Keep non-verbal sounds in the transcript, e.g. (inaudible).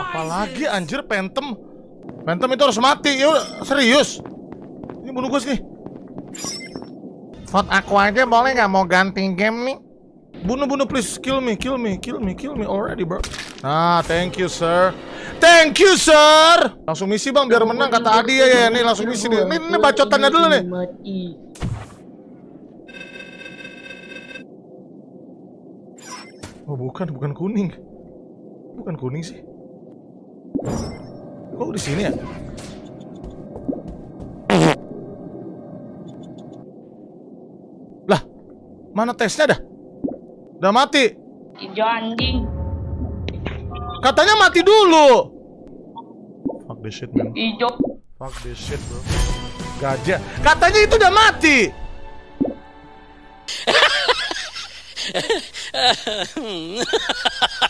Apalagi anjir Phantom Phantom itu harus mati yuk ya serius Ini bunuh gue sih Vote aku aja boleh gak mau ganti game nih Bunuh-bunuh please kill me kill me kill me kill me already bro Nah thank you sir Thank you sir Langsung misi bang biar menang kata Adi ya, ya. Nih langsung misi nih ini bacotannya dulu nih Oh bukan, bukan kuning. Bukan kuning sih. Kok di sini ya? Lah, mana tesnya dah? Udah mati. Ijo anjing. Katanya mati dulu. Fuck this shit, man. Ijo. Fuck this shit, bro. Gajah. Katanya itu udah mati. uh, (laughs) hmm. (laughs)